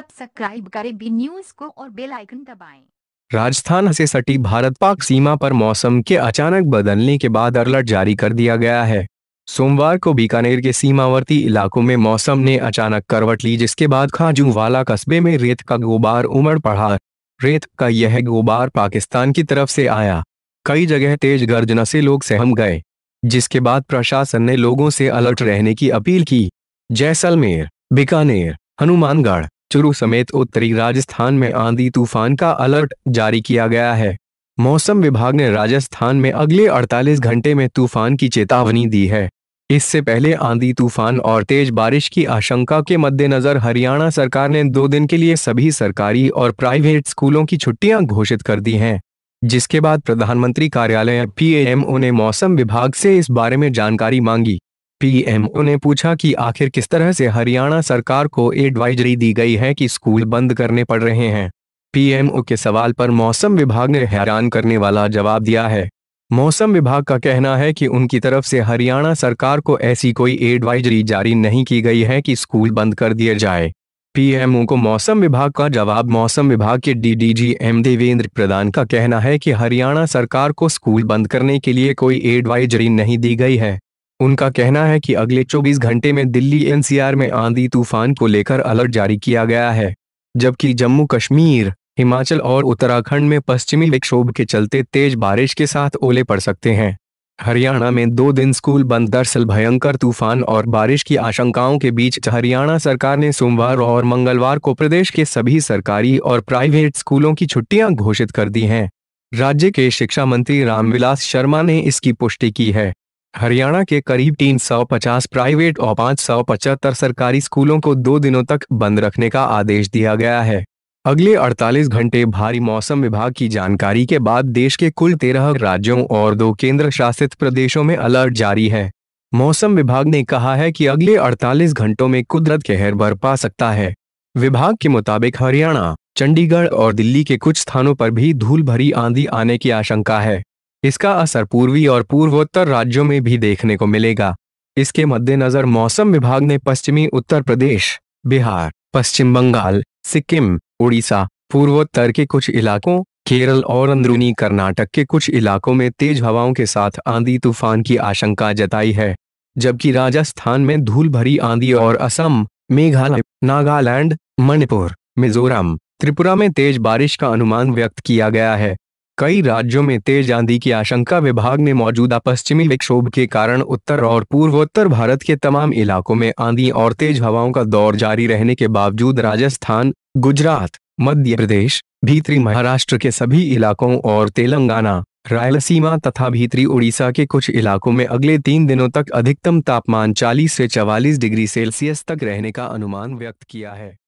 subscribe करें B news को और बेल आइकन दबाएं राजस्थान से सटी भारत पाक सीमा पर मौसम के अचानक बदलने के बाद अलर्ट जारी कर दिया गया है सोमवार को बीकानेर के सीमावर्ती इलाकों में मौसम ने अचानक करवट ली जिसके बाद खाजूवाला कस्बे में रेत का गोबार उमड़ पड़ा रेत का यह गोबार पाकिस्तान की तरफ से आया कई जगह तेज गर्जना से लोग सहम गए जिसके बाद प्रशासन ने लोगों से अलर्ट रहने की अपील की जैसलमेर बीकानेर हनुमानगढ़ चुरू समेत उत्तरी राजस्थान में आंधी तूफान का अलर्ट जारी किया गया है मौसम विभाग ने राजस्थान में अगले 48 घंटे में तूफान की चेतावनी दी है इससे पहले आंधी तूफान और तेज बारिश की आशंका के मद्देनजर हरियाणा सरकार ने दो दिन के लिए सभी सरकारी और प्राइवेट स्कूलों की छुट्टियां घोषित कर दी हैं जिसके बाद प्रधानमंत्री कार्यालय पीएमओ ने मौसम विभाग से इस बारे में जानकारी मांगी पीएमओ ने पूछा कि आखिर किस तरह से हरियाणा सरकार को एडवाइजरी दी गई है कि स्कूल बंद करने पड़ रहे हैं पीएमओ के सवाल पर मौसम विभाग ने हैरान करने वाला जवाब दिया है मौसम विभाग का कहना है कि उनकी तरफ से हरियाणा सरकार को ऐसी कोई एडवाइजरी जारी नहीं की गई है कि स्कूल बंद कर दिए जाए पीएमओ को मौसम विभाग का जवाब मौसम विभाग के डीडीजी एम देवेंद्र प्रधान का कहना है कि हरियाणा सरकार को स्कूल बंद करने के लिए कोई एडवाइजरी नहीं दी गई है उनका कहना है कि अगले 24 घंटे में दिल्ली एनसीआर में आंधी तूफान को लेकर अलर्ट जारी किया गया है जबकि जम्मू कश्मीर हिमाचल और उत्तराखंड में पश्चिमी विक्षोभ के चलते तेज बारिश के साथ ओले पड़ सकते हैं हरियाणा में दो दिन स्कूल बंद दरअसल भयंकर तूफान और बारिश की आशंकाओं के बीच हरियाणा सरकार ने सोमवार और मंगलवार को प्रदेश के सभी सरकारी और प्राइवेट स्कूलों की छुट्टियां घोषित कर दी हैं राज्य के शिक्षा मंत्री रामविलास शर्मा ने इसकी पुष्टि की है हरियाणा के करीब 350 प्राइवेट और पाँच सरकारी स्कूलों को दो दिनों तक बंद रखने का आदेश दिया गया है अगले 48 घंटे भारी मौसम विभाग की जानकारी के बाद देश के कुल 13 राज्यों और दो केंद्र शासित प्रदेशों में अलर्ट जारी है मौसम विभाग ने कहा है कि अगले 48 घंटों में कुदरत कहर बरपा सकता है विभाग के मुताबिक हरियाणा चंडीगढ़ और दिल्ली के कुछ स्थानों पर भी धूल भरी आंधी आने की आशंका है इसका असर पूर्वी और पूर्वोत्तर राज्यों में भी देखने को मिलेगा इसके मद्देनजर मौसम विभाग ने पश्चिमी उत्तर प्रदेश बिहार पश्चिम बंगाल सिक्किम उड़ीसा पूर्वोत्तर के कुछ इलाकों केरल और अंदरूनी कर्नाटक के कुछ इलाकों में तेज हवाओं के साथ आंधी तूफान की आशंका जताई है जबकि राजस्थान में धूल भरी आंधी और असम मेघालय नागालैंड मणिपुर मिजोरम त्रिपुरा में तेज बारिश का अनुमान व्यक्त किया गया है कई राज्यों में तेज आंधी की आशंका विभाग ने मौजूदा पश्चिमी विक्षोभ के कारण उत्तर और पूर्वोत्तर भारत के तमाम इलाकों में आंधी और तेज हवाओं का दौर जारी रहने के बावजूद राजस्थान गुजरात मध्य प्रदेश भीतरी महाराष्ट्र के सभी इलाकों और तेलंगाना रायलसीमा तथा भीतरी उड़ीसा के कुछ इलाकों में अगले तीन दिनों तक अधिकतम तापमान 40 से 44 डिग्री सेल्सियस तक रहने का अनुमान व्यक्त किया है